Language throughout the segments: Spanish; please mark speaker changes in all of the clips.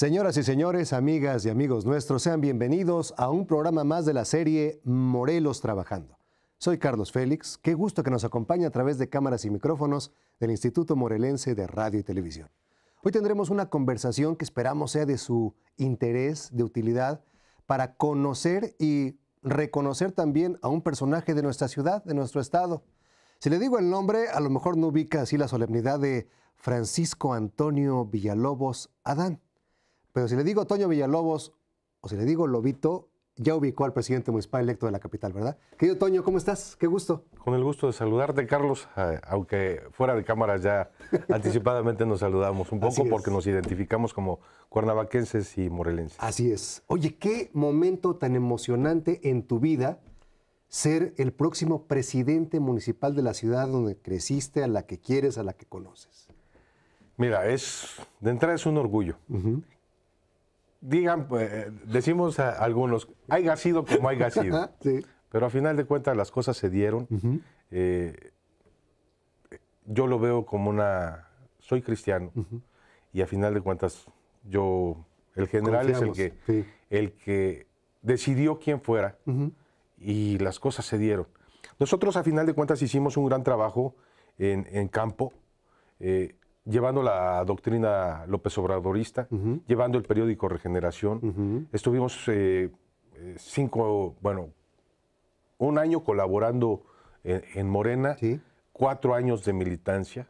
Speaker 1: Señoras y señores, amigas y amigos nuestros, sean bienvenidos a un programa más de la serie Morelos Trabajando. Soy Carlos Félix, qué gusto que nos acompañe a través de cámaras y micrófonos del Instituto Morelense de Radio y Televisión. Hoy tendremos una conversación que esperamos sea de su interés, de utilidad, para conocer y reconocer también a un personaje de nuestra ciudad, de nuestro estado. Si le digo el nombre, a lo mejor no ubica así la solemnidad de Francisco Antonio Villalobos Adán. Pero si le digo Toño Villalobos o si le digo Lobito, ya ubicó al presidente municipal electo de la capital, ¿verdad? Querido Toño, ¿cómo estás? Qué gusto.
Speaker 2: Con el gusto de saludarte, Carlos, aunque fuera de cámara ya anticipadamente nos saludamos un poco porque nos identificamos como cuernavaquenses y morelenses. Así es. Oye, qué momento
Speaker 1: tan emocionante en tu vida ser el próximo presidente municipal de la ciudad donde creciste, a la que quieres, a la que conoces.
Speaker 2: Mira, es de entrada es un orgullo digan, pues, decimos algunos, hay sido como hay sido. Pero a final de cuentas las cosas se dieron. Eh, yo lo veo como una... Soy cristiano y a final de cuentas yo... El general es el que, el que decidió quién fuera y las cosas se dieron. Nosotros a final de cuentas hicimos un gran trabajo en, campo. Eh, llevando la doctrina López Obradorista, llevando el periódico Regeneración. Estuvimos eh, eh, cinco, bueno, un año colaborando eh, en, Morena, cuatro años de militancia.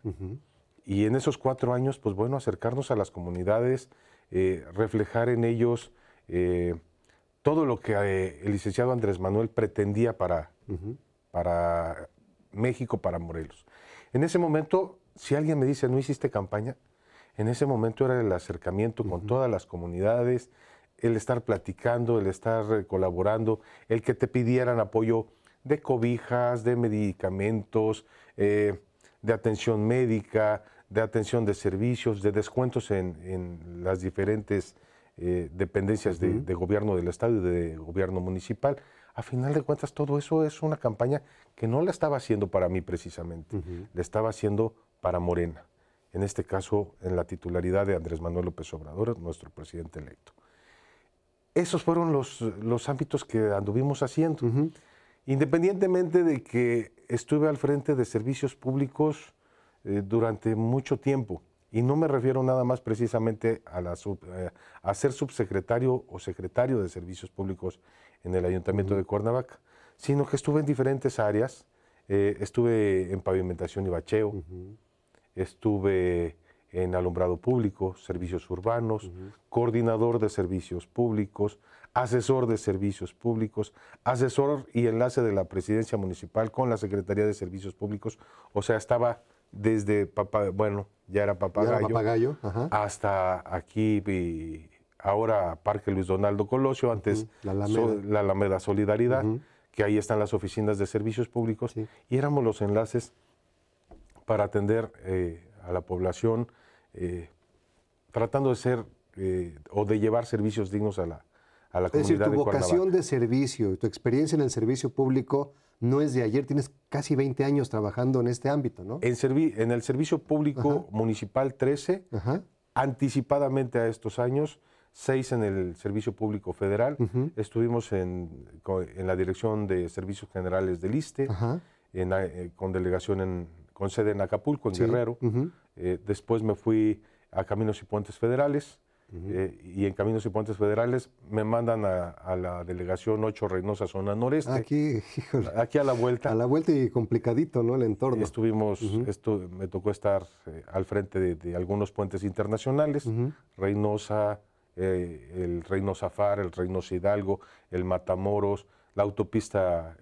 Speaker 2: Y en esos cuatro años, pues bueno, acercarnos a las comunidades, reflejar en ellos todo lo que el licenciado Andrés Manuel pretendía para, para México, para Morelos. En ese momento si alguien me dice, no hiciste campaña, en ese momento era el acercamiento con todas las comunidades, el estar platicando, el estar eh, colaborando, el que te pidieran apoyo de cobijas, de medicamentos, eh, de atención médica, de atención de servicios, de descuentos en, las diferentes eh, dependencias de, gobierno del Estado y de gobierno municipal. A final de cuentas, todo eso es una campaña que no la estaba haciendo para mí precisamente, la estaba haciendo para Morena, en este caso en la titularidad de Andrés Manuel López Obrador, nuestro presidente electo. Esos fueron los, los ámbitos que anduvimos haciendo. Independientemente de que estuve al frente de servicios públicos eh, durante mucho tiempo, y no me refiero nada más precisamente a, eh, ser subsecretario o secretario de servicios públicos en el Ayuntamiento de Cuernavaca, sino que estuve en diferentes áreas, eh, estuve en pavimentación y bacheo, estuve en alumbrado público, servicios urbanos, coordinador de servicios públicos, asesor de servicios públicos, asesor y enlace de la presidencia municipal con la Secretaría de Servicios Públicos. O sea, estaba desde, papá, bueno, ya era papagayo, hasta aquí, ahora Parque Luis Donaldo Colosio, antes la, Alameda. Solidaridad, que ahí están las oficinas de servicios públicos, y éramos los enlaces para atender eh, a la población, eh, tratando de ser eh, o de llevar servicios dignos a la, a la comunidad. Es decir, tu vocación
Speaker 1: de servicio, tu experiencia en el servicio público no es de ayer, tienes casi 20 años trabajando en este ámbito, ¿no?
Speaker 2: En, en el servicio público municipal 13, anticipadamente a estos años, seis en el Servicio Público Federal, estuvimos en, la Dirección de Servicios Generales del ISTE, con delegación en con sede en Acapulco, en Guerrero. Eh, después me fui a Caminos y Puentes Federales. Eh, y en Caminos y Puentes Federales me mandan a, la delegación 8 Reynosa, zona noreste.
Speaker 1: Aquí,
Speaker 2: aquí a la vuelta. A la vuelta y complicadito, ¿no? El entorno. Estuvimos, esto, me tocó estar eh, al frente de, algunos puentes internacionales, Reynosa, el reino Far, el reino Hidalgo, el Matamoros, la autopista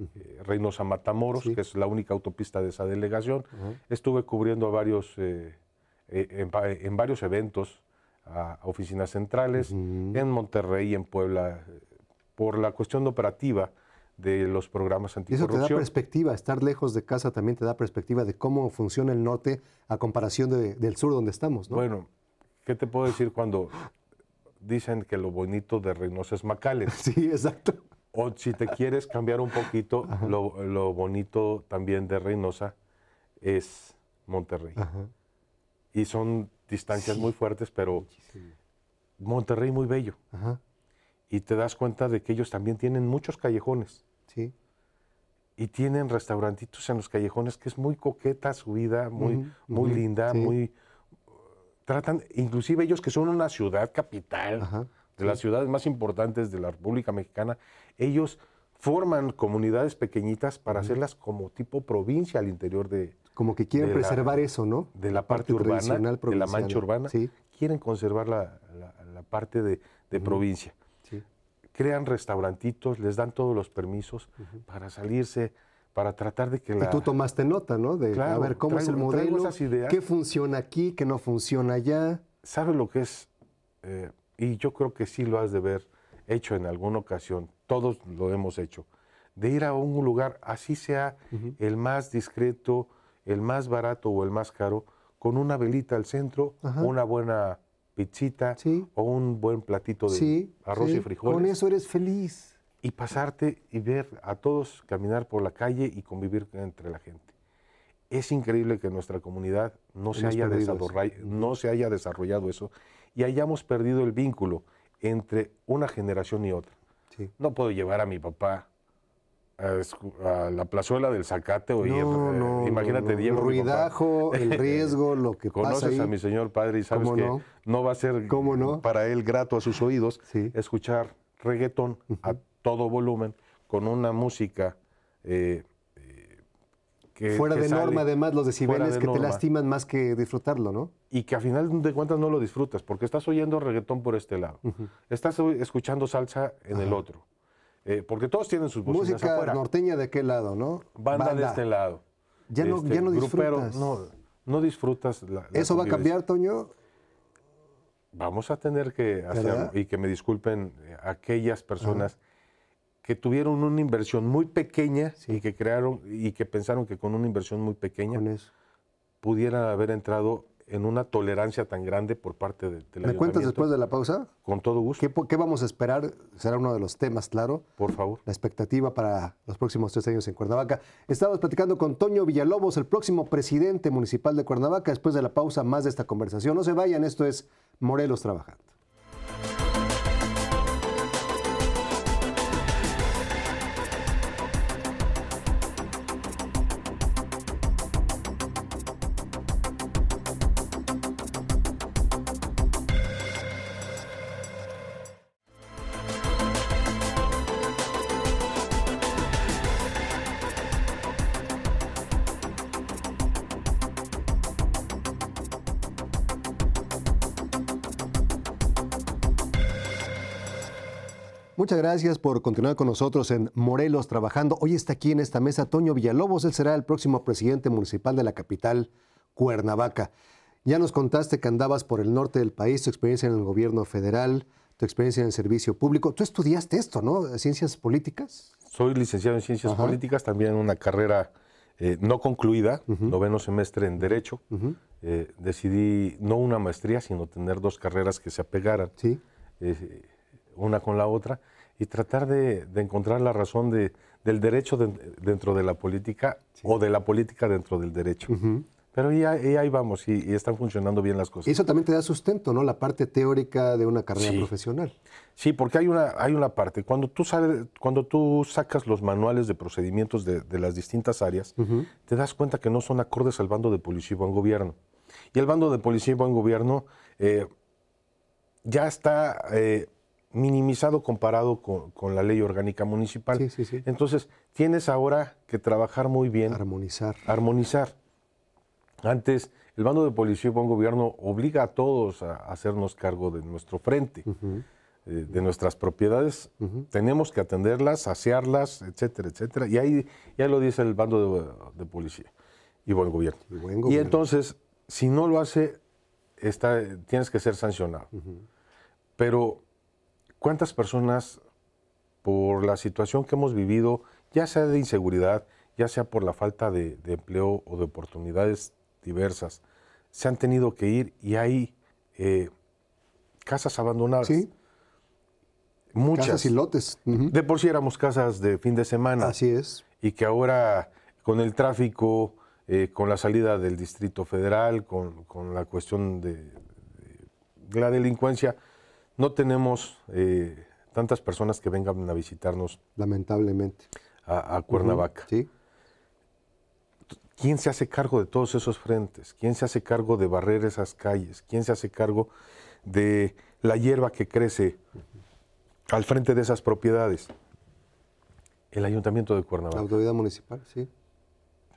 Speaker 2: eh, Reynosa Matamoros, que es la única autopista de esa delegación. Estuve cubriendo varios, eh, eh, en, varios eventos a, oficinas centrales, en Monterrey, en Puebla, por la cuestión operativa de los programas anticorrupción. Eso te da
Speaker 1: perspectiva, estar lejos de casa también te da perspectiva de cómo funciona el norte a comparación del sur donde estamos, Bueno,
Speaker 2: ¿qué te puedo decir cuando dicen que lo bonito de Reynosa es Macales? Sí, exacto. O si te quieres cambiar un poquito, lo, bonito también de Reynosa es Monterrey. Y son distancias muy fuertes, pero Monterrey muy bello. Y te das cuenta de que ellos también tienen muchos callejones. Sí. Y tienen restaurantitos en los callejones que es muy coqueta su vida, muy, muy linda, muy... Tratan, inclusive ellos que son una ciudad capital de las ciudades más importantes de la República Mexicana, ellos forman comunidades pequeñitas para hacerlas como tipo provincia al interior de... Como que quieren preservar eso,
Speaker 1: ¿no? De la, parte, urbana, de la mancha urbana,
Speaker 2: quieren conservar la, parte de, provincia. Crean restaurantitos, les dan todos los permisos para salirse, para tratar de que la... Y tú
Speaker 1: tomaste nota, ¿no? De a ver cómo es el modelo, qué funciona aquí, qué no funciona
Speaker 2: allá. ¿Sabe lo que es eh, y yo creo que sí lo has de ver hecho en alguna ocasión, todos lo hemos hecho, de ir a un lugar, así sea el más discreto, el más barato o el más caro, con una velita al centro, una buena pizzita o un buen platito de arroz y frijoles. Con eso eres feliz. Y pasarte y ver a todos caminar por la calle y convivir entre la gente. Es increíble que nuestra comunidad no, se haya, no se haya desarrollado eso y hayamos perdido el vínculo entre una generación y otra. No puedo llevar a mi papá a, la plazuela del Zacate o no, eh, no, imagínate el ruidajo, el riesgo, lo que Conoces pasa a mi señor padre y sabes que no? va a ser para él grato a sus oídos escuchar reggaetón a todo volumen con una música eh, fuera de norma, además, los decibeles que te lastiman
Speaker 1: más que disfrutarlo, ¿no?
Speaker 2: Y que al final de cuentas no lo disfrutas, porque estás oyendo reggaetón por este lado, estás escuchando salsa en el otro, eh, porque todos tienen sus Música
Speaker 1: norteña de qué lado, ¿no? Banda, de este
Speaker 2: lado. Ya no, este, disfrutas. no, no disfrutas. La, ¿Eso va a cambiar, Toño? Vamos a tener que hacer, y que me disculpen eh, aquellas personas que tuvieron una inversión muy pequeña y que crearon y que pensaron que con una inversión muy pequeña pudiera haber entrado en una tolerancia tan grande por parte del de, ¿Me cuentas
Speaker 1: después de la pausa? Con todo gusto. ¿Qué, ¿Qué, vamos a esperar? Será uno de los temas, claro. Por favor. La expectativa para los próximos tres años en Cuernavaca. Estamos platicando con Toño Villalobos, el próximo presidente municipal de Cuernavaca. Después de la pausa, más de esta conversación. No se vayan, esto es Morelos Trabajando. Muchas gracias por continuar con nosotros en Morelos trabajando. Hoy está aquí en esta mesa Toño Villalobos. Él será el próximo presidente municipal de la capital, Cuernavaca. Ya nos contaste que andabas por el norte del país, tu experiencia en el gobierno federal, tu experiencia en el servicio público. Tú estudiaste esto, ¿no? Ciencias políticas.
Speaker 2: Soy licenciado en Ciencias Políticas, también una carrera eh, no concluida, noveno semestre en Derecho. Eh, decidí no una maestría, sino tener dos carreras que se apegaran, eh, una con la otra y tratar de, encontrar la razón del derecho dentro de la política o de la política dentro del derecho. Pero ahí, vamos y, están funcionando bien las cosas. eso también te da sustento, ¿no? La parte teórica de una carrera profesional. Sí, porque hay una, hay una parte. Cuando tú, sabes, cuando tú sacas los manuales de procedimientos de, las distintas áreas, te das cuenta que no son acordes al bando de policía y buen gobierno. Y el bando de policía y buen gobierno eh, ya está... Eh, minimizado comparado con, la ley orgánica municipal. Sí, sí, sí. Entonces, tienes ahora que trabajar muy bien. Armonizar. Armonizar. Antes, el bando de policía y buen gobierno obliga a todos a hacernos cargo de nuestro frente, eh, de nuestras propiedades. Tenemos que atenderlas, saciarlas, etcétera, etcétera. Y ahí ya lo dice el bando de, policía y buen gobierno. Y, entonces, si no lo hace, está, tienes que ser sancionado. Pero ¿Cuántas personas, por la situación que hemos vivido, ya sea de inseguridad, ya sea por la falta de, empleo o de oportunidades diversas, se han tenido que ir y hay eh, casas abandonadas? Sí. Muchas. Casas y lotes. De por sí éramos casas de fin de semana. Así es. Y que ahora, con el tráfico, eh, con la salida del Distrito Federal, con, la cuestión de la delincuencia, no tenemos eh, tantas personas que vengan a visitarnos. Lamentablemente. A, Cuernavaca. Sí. ¿Quién se hace cargo de todos esos frentes? ¿Quién se hace cargo de barrer esas calles? ¿Quién se hace cargo de la hierba que crece al frente de esas propiedades? El ayuntamiento de Cuernavaca. La autoridad municipal, sí.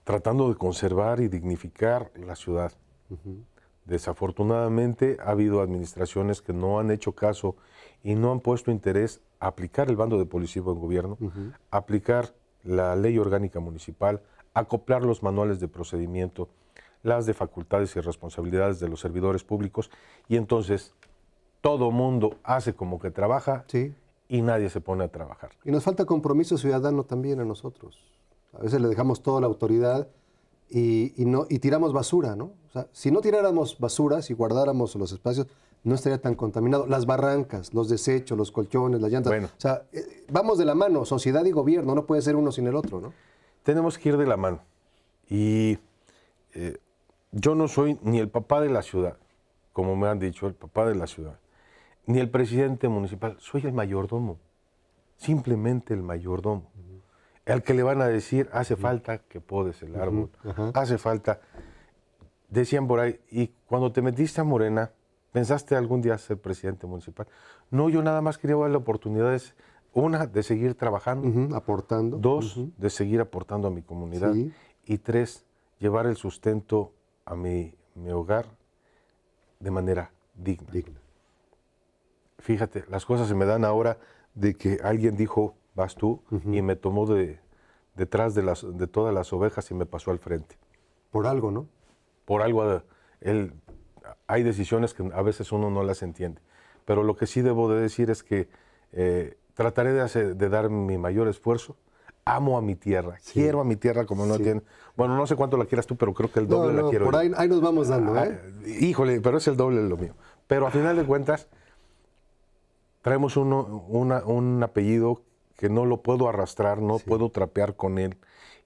Speaker 2: Tratando de conservar y dignificar la ciudad. Desafortunadamente ha habido administraciones que no han hecho caso y no han puesto interés a aplicar el bando de policía en gobierno, aplicar la ley orgánica municipal, acoplar los manuales de procedimiento, las de facultades y responsabilidades de los servidores públicos y entonces todo mundo hace como que trabaja y nadie se pone a trabajar.
Speaker 1: Y nos falta compromiso ciudadano también a nosotros.
Speaker 2: A veces le dejamos toda la autoridad
Speaker 1: y, no, y tiramos basura, ¿no? O sea, si no tiráramos basura, si guardáramos los espacios, no estaría tan contaminado. Las barrancas, los desechos, los colchones, las llantas. O sea, eh, vamos de la mano, sociedad y gobierno, no puede ser uno sin el otro, ¿no? Tenemos que ir de la mano.
Speaker 2: Y eh, yo no soy ni el papá de la ciudad, como me han dicho, el papá de la ciudad, ni el presidente municipal, soy el mayordomo, simplemente el mayordomo al que le van a decir, hace falta que podes el árbol, hace falta. Decían por ahí, y cuando te metiste a Morena, ¿pensaste algún día ser presidente municipal? No, yo nada más quería darle oportunidades, una, de seguir trabajando, aportando. Dos, de seguir aportando a mi comunidad. Y tres, llevar el sustento a mi, mi hogar de manera digna. digna. Fíjate, las cosas se me dan ahora de que alguien dijo vas tú, y me tomó de, detrás de, las, de todas las ovejas y me pasó al frente. Por algo, ¿no? Por algo. Eh, él, hay decisiones que a veces uno no las entiende. Pero lo que sí debo de decir es que eh, trataré de, hacer, de dar mi mayor esfuerzo. Amo a mi tierra, quiero a mi tierra como no tiene. Bueno, no sé cuánto la quieras tú, pero creo que el doble la quiero. Por ahí,
Speaker 1: nos vamos dando, ah, ¿eh?
Speaker 2: Ah, híjole, pero es el doble lo mío. Pero a final de cuentas, traemos uno, un apellido que no lo puedo arrastrar, no puedo trapear con él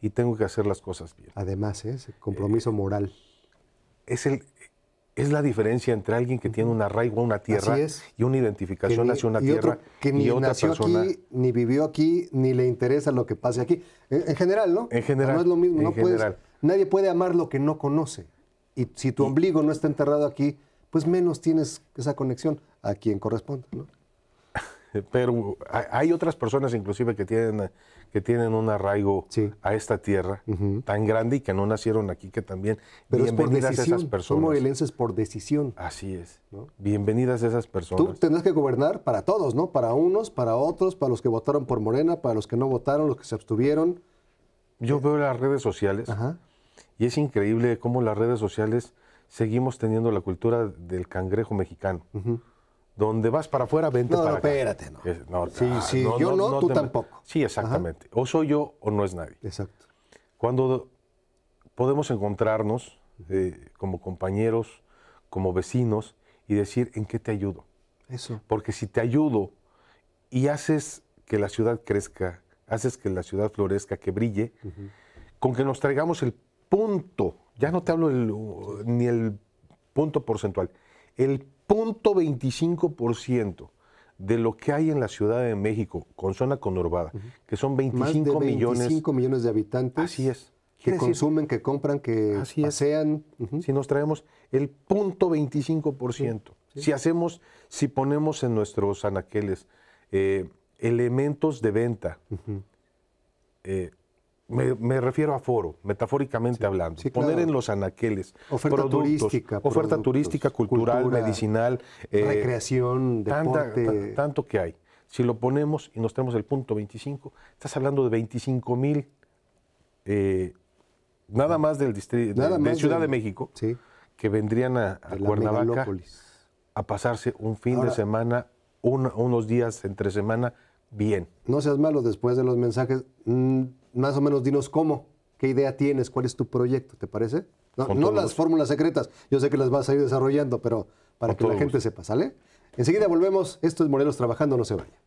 Speaker 2: y tengo que hacer las cosas bien. Además, ¿eh? es compromiso eh, moral. Es, el, es la diferencia entre alguien que tiene un arraigo a una tierra y una identificación hacia una y tierra que ni y nació aquí,
Speaker 1: ni vivió aquí, ni le interesa lo que pase aquí. En, general, ¿no? En general. No es lo mismo. nadie puede amar lo que no conoce. Y si tu ombligo no está enterrado aquí, pues menos tienes esa conexión a quien corresponde, ¿no?
Speaker 2: pero hay otras personas inclusive que tienen, que tienen un arraigo a esta tierra tan grande y que no nacieron aquí, que también pero bienvenidas por decisión. esas personas. por decisión. Así es. Bienvenidas Bienvenidas esas personas. Tú
Speaker 1: tendrás que gobernar para todos, ¿no? Para unos, para otros, para los que
Speaker 2: votaron por Morena, para los que no votaron, los que se abstuvieron. Yo veo las redes sociales y es increíble cómo las redes sociales seguimos teniendo la cultura del cangrejo mexicano. Donde vas para afuera, vente para acá. no, espérate, no. sí, ah, yo no, tú tampoco. Sí, exactamente. O soy yo o no es nadie. Exacto. Cuando podemos encontrarnos eh, como compañeros, como vecinos y decir, ¿en qué te ayudo? Eso. Porque si te ayudo y haces que la ciudad crezca, haces que la ciudad florezca, que brille, con que nos traigamos el punto, ya no te hablo ni el punto porcentual, el .25% de lo que hay en la Ciudad de México con zona conurbada, que son 25 Más 25
Speaker 1: millones, de habitantes. Así es.
Speaker 2: Que consumen,
Speaker 1: que compran, que así pasean. Si nos traemos el .25%,
Speaker 2: si hacemos, si ponemos en nuestros anaqueles eh, elementos de venta, me, refiero a foro, metafóricamente hablando. Poner en los anaqueles. Oferta turística. Oferta turística, cultural, medicinal. Eh, recreación, deporte. tanto que hay. Si lo ponemos y nos tenemos el punto 25, estás hablando de 25 mil, eh, nada más del distrito, de, Ciudad de, México, que vendrían a, a Cuernavaca a pasarse un fin de semana, unos días entre semana Bien.
Speaker 1: No seas malo después de los mensajes. Mm, más o menos dinos cómo, qué idea tienes, cuál es tu proyecto, ¿te parece? No, las fórmulas secretas, yo sé que las vas a ir desarrollando, pero para que la gente sepa, ¿sale? Enseguida volvemos, esto es Morelos Trabajando, no se vaya.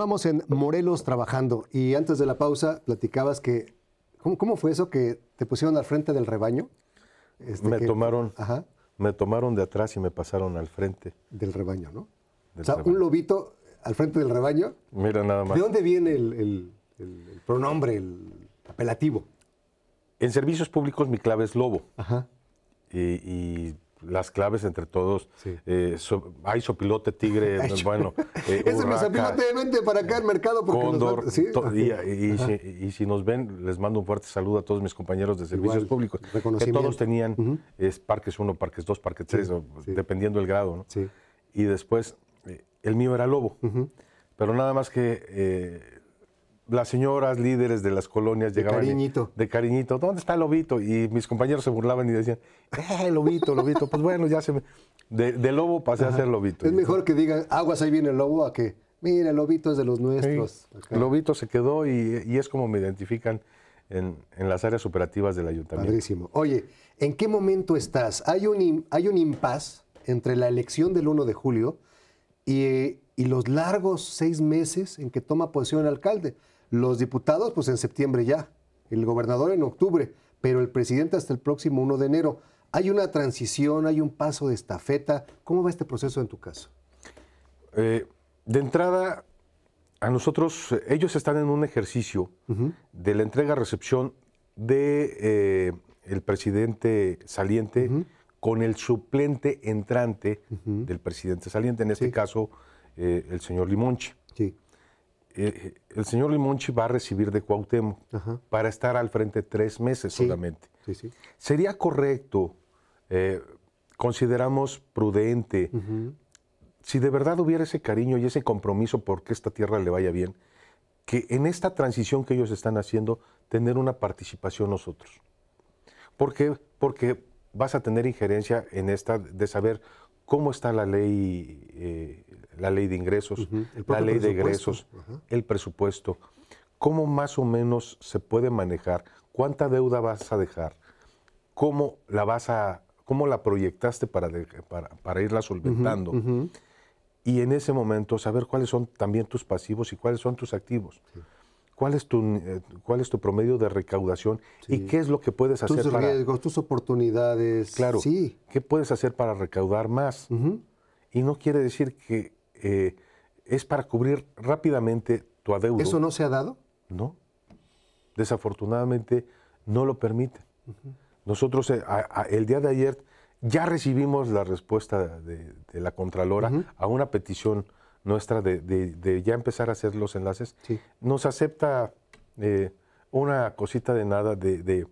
Speaker 1: vamos en Morelos trabajando y antes de la pausa platicabas que, ¿cómo, fue eso que te pusieron al frente del rebaño?
Speaker 2: Este, me, tomaron, ajá. me tomaron de atrás y me pasaron al frente. Del rebaño, ¿no?
Speaker 1: o sea, un lobito al frente del rebaño.
Speaker 2: Mira nada más. ¿De dónde viene el, pronombre, el apelativo? En servicios públicos mi clave es lobo. Ajá. y las claves entre todos. Eh, so, hay tigre, bueno. Eh, Ese urraca, es
Speaker 1: para acá al mercado porque y,
Speaker 2: si, nos ven, les mando un fuerte saludo a todos mis compañeros de servicios públicos. Que todos tenían es parques 1, parques 2, parques 3, dependiendo el grado. ¿no? Y después, eh, el mío era lobo. Pero nada más que las señoras líderes de las colonias llegaban. De cariñito. de cariñito. ¿Dónde está el lobito? Y mis compañeros se burlaban y decían, ¡eh, lobito, lobito! pues bueno, ya se me. De, lobo pasé a ser lobito. Es
Speaker 1: mejor que digan, aguas, ahí viene el lobo, a que, mira, el lobito es de los nuestros.
Speaker 2: El lobito se quedó y, es como me identifican. En, las áreas operativas del ayuntamiento. Padrísimo.
Speaker 1: Oye, ¿en
Speaker 2: qué momento
Speaker 1: estás? Hay un, hay un impas entre la elección del 1 de julio eh, y, los largos seis meses en que toma posición el alcalde. Los diputados, pues en septiembre ya, el gobernador en octubre, pero el presidente hasta el próximo 1 de enero. ¿Hay una transición, hay un paso de estafeta? ¿Cómo va este proceso en tu caso?
Speaker 2: Eh, de entrada, a nosotros, ellos están en un ejercicio de la entrega-recepción de eh, presidente saliente con el suplente entrante del presidente saliente, en este caso eh, el señor Limonchi. Sí. Eh, eh, el señor Limonchi va a recibir de Cuauhtémoc para estar al frente tres meses solamente. ¿Sería correcto, eh, consideramos prudente, si de verdad hubiera ese cariño y ese compromiso porque esta tierra le vaya bien, que en esta transición que ellos están haciendo, tener una participación nosotros? ¿Por qué? Porque vas a tener injerencia en esta de saber cómo está la ley, eh, la ley de ingresos, la ley de egresos, el presupuesto, cómo más o menos se puede manejar, cuánta deuda vas a dejar, cómo la vas a, cómo la proyectaste para, irla solventando. Y en ese momento saber cuáles son también tus pasivos y cuáles son tus activos cuál es tu, eh, cuál es tu promedio de recaudación y qué es lo que puedes hacer. Tus riesgos,
Speaker 1: tus oportunidades. Claro.
Speaker 2: Sí. ¿Qué puedes hacer para recaudar más? Y no quiere decir que eh, es para cubrir rápidamente tu adeudo. ¿Eso no se ha dado? No. Desafortunadamente no lo permite. Nosotros eh, el día de ayer ya recibimos la respuesta de, la Contralora a una petición nuestra de, de, ya empezar a hacer los enlaces, nos acepta eh, una cosita de nada de...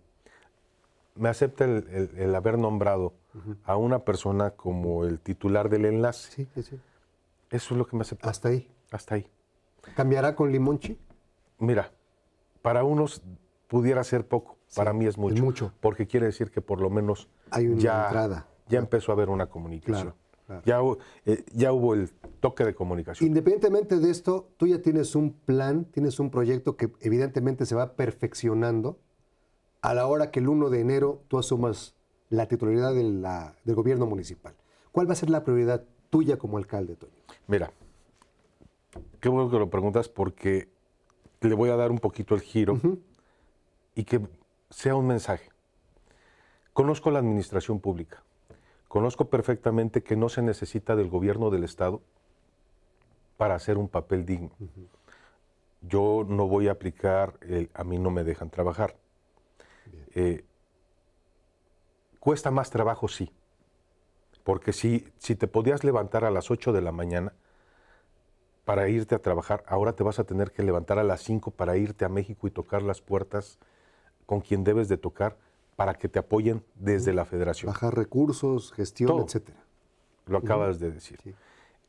Speaker 2: me acepta el, haber nombrado a una persona como el titular del enlace. Sí, sí, Eso es lo que me acepta. Hasta ahí. Hasta ahí. ¿Cambiará con Limonchi? Mira, para unos pudiera ser poco, para mí es mucho, mucho. Porque quiere decir que por lo menos Hay una ya, entrada. ya empezó a haber una comunicación. Ya, eh, ya hubo el toque de comunicación.
Speaker 1: Independientemente de esto, tú ya tienes un plan, tienes un proyecto que evidentemente se va perfeccionando a la hora que el 1 de enero tú asumas la titularidad del gobierno municipal. ¿Cuál va a ser la prioridad tuya como alcalde, Toño?
Speaker 2: Mira, qué bueno que lo preguntas porque le voy a dar un poquito el giro y que sea un mensaje. Conozco la administración pública. Conozco perfectamente que no se necesita del gobierno del Estado para hacer un papel digno. Yo no voy a aplicar a mí no me dejan trabajar. Eh, cuesta más trabajo, sí. Porque si, si te podías levantar a las 8 de la mañana para irte a trabajar, ahora te vas a tener que levantar a las 5 para irte a México y tocar las puertas con quien debes de tocar para que te apoyen desde la federación. Bajar recursos, gestión, etcétera. Lo acabas de decir.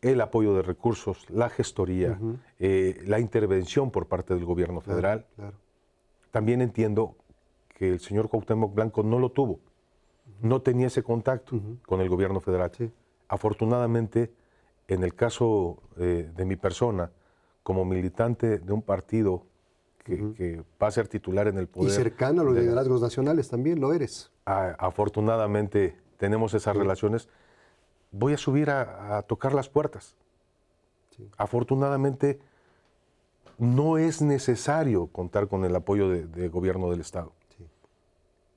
Speaker 2: El apoyo de recursos, la gestoría, eh, la intervención por parte del gobierno federal. También entiendo que el señor Cuauhtémoc Blanco no lo tuvo. No tenía ese contacto con el gobierno federal. Afortunadamente, en el caso eh, de mi persona, como militante de un partido que, va a ser titular en el poder. Y cercano a los liderazgos
Speaker 1: nacionales también lo eres.
Speaker 2: afortunadamente tenemos esas relaciones. Voy a subir a, tocar las puertas. Afortunadamente no es necesario contar con el apoyo del gobierno del Estado.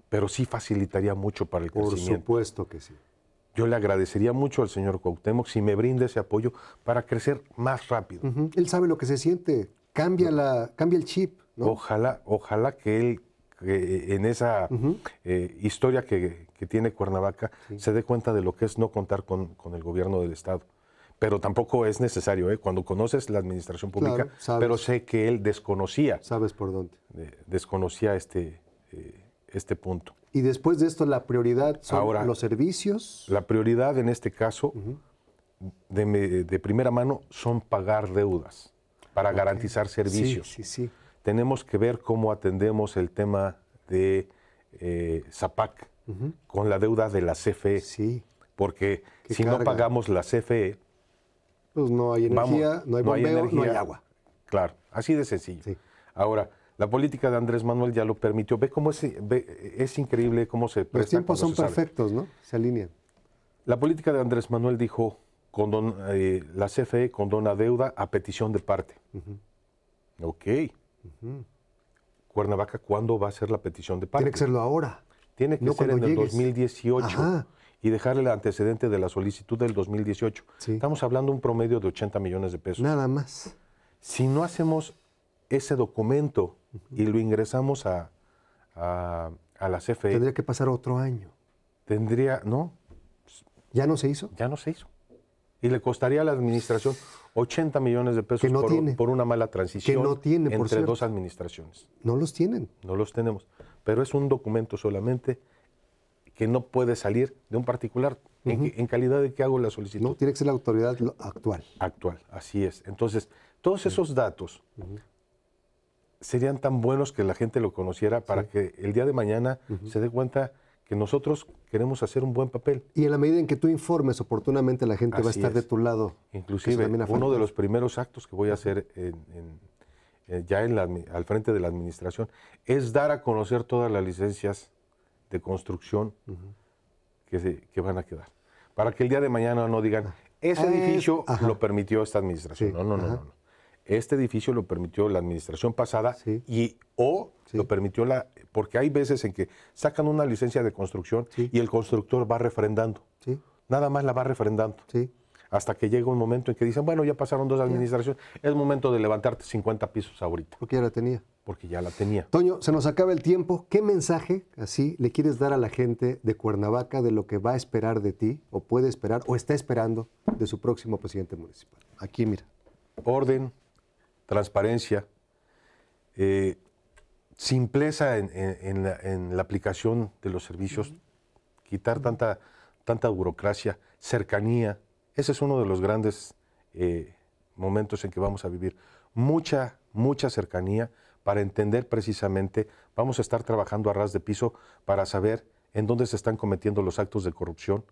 Speaker 2: Pero sí facilitaría mucho para el Por Por
Speaker 1: supuesto
Speaker 2: que sí. Yo le agradecería mucho al señor Cuauhtémoc si me brinda ese apoyo para crecer más rápido. Él sabe lo que se siente. Cambia, la, cambia el chip. ¿no? Ojalá, ojalá que él eh, en esa eh, historia que, tiene Cuernavaca se dé cuenta de lo que es no contar con, el gobierno del Estado. Pero tampoco es necesario, ¿eh? cuando conoces la administración pública, pero sé que él desconocía. Sabes por dónde. desconocía este, este punto.
Speaker 1: Y después de esto, la prioridad
Speaker 2: son Ahora, los servicios. La prioridad en este caso, de, de primera mano, son pagar deudas para garantizar servicios. Tenemos que ver cómo atendemos el tema de eh, ZAPAC con la deuda de la CFE. Porque si no pagamos la CFE...
Speaker 1: Pues no hay energía, no hay bombeo, no hay, agua.
Speaker 2: Claro, así de sencillo. Ahora, la política de Andrés Manuel ya lo permitió. Ve cómo es, es increíble cómo se... Los tiempos son perfectos, ¿no? Se alinean. La política de Andrés Manuel dijo, con eh, la CFE condona deuda a petición de parte. Ok. Cuernavaca, ¿cuándo va a ser la petición de parte? Tiene que serlo ahora. Tiene que ser en el 2018. Y dejarle el antecedente de la solicitud del 2018. Estamos hablando de un promedio de 80 millones de pesos. Nada más. Si no hacemos ese documento y lo ingresamos a, a, a, la CFE. Tendría que pasar otro año. Tendría, ¿no? ¿Ya no se hizo? Ya no se hizo y le costaría a la administración 80 millones de pesos por, una mala transición entre dos administraciones. No los tienen. No los tenemos. Pero es un documento solamente que no puede salir de un particular. en, calidad de que hago la solicitud? No, tiene que ser la autoridad actual. Actual, así es. Entonces, todos esos datos serían tan buenos que la gente lo conociera para que el día de mañana se dé cuenta nosotros queremos hacer un buen papel.
Speaker 1: Y en la medida en que tú informes oportunamente, la gente va a estar de
Speaker 2: tu lado. Inclusive, uno de los primeros actos que voy a hacer eh, ya al frente de la administración es dar a conocer todas las licencias de construcción que, que van a quedar. Para que el día de mañana no digan, ah. ese edificio lo permitió esta administración. No, no, no, no, Este edificio lo permitió la administración pasada y o lo permitió la porque hay veces en que sacan una licencia de construcción y el constructor va refrendando. Nada más la va refrendando. Hasta que llega un momento en que dicen, bueno, ya pasaron dos administraciones, es momento de levantarte 50 pisos ahorita. Porque ya la tenía. Porque ya la tenía. Toño,
Speaker 1: se nos acaba el tiempo. ¿Qué mensaje así le quieres dar a la gente de Cuernavaca de lo que va a esperar de ti, o puede esperar, o está esperando de su próximo presidente municipal?
Speaker 2: Aquí, mira. Orden, transparencia, eh, simpleza en, la, aplicación de los servicios, quitar tanta, tanta burocracia, cercanía. Ese es uno de los grandes eh, momentos en que vamos a vivir. Mucha, mucha cercanía para entender precisamente, vamos a estar trabajando a ras de piso para saber en dónde se están cometiendo los actos de corrupción,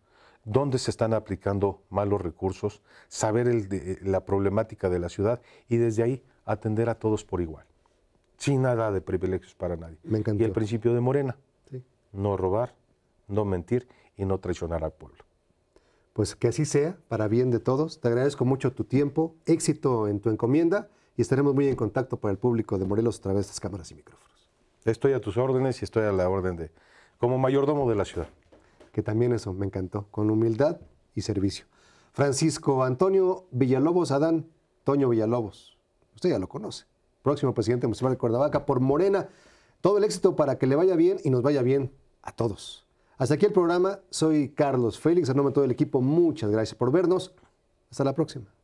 Speaker 2: dónde se están aplicando malos recursos, saber la problemática de la ciudad y desde ahí atender a todos por igual sin nada de privilegios para nadie. Me encantó. Y el principio de Morena, no robar, no mentir y no traicionar al pueblo. Pues que así sea, para bien de todos. Te agradezco mucho tu tiempo,
Speaker 1: éxito en tu encomienda y estaremos muy en contacto para el público de Morelos a través de estas cámaras y micrófonos. Estoy a tus órdenes y estoy a la orden de, como mayordomo de la ciudad. Que también eso me encantó, con humildad y servicio. Francisco Antonio Villalobos Adán, Toño Villalobos, usted ya lo conoce próximo presidente municipal de Cuernavaca, por Morena. Todo el éxito para que le vaya bien y nos vaya bien a todos. Hasta aquí el programa. Soy Carlos Félix, en nombre de todo el equipo. Muchas gracias por vernos. Hasta la próxima.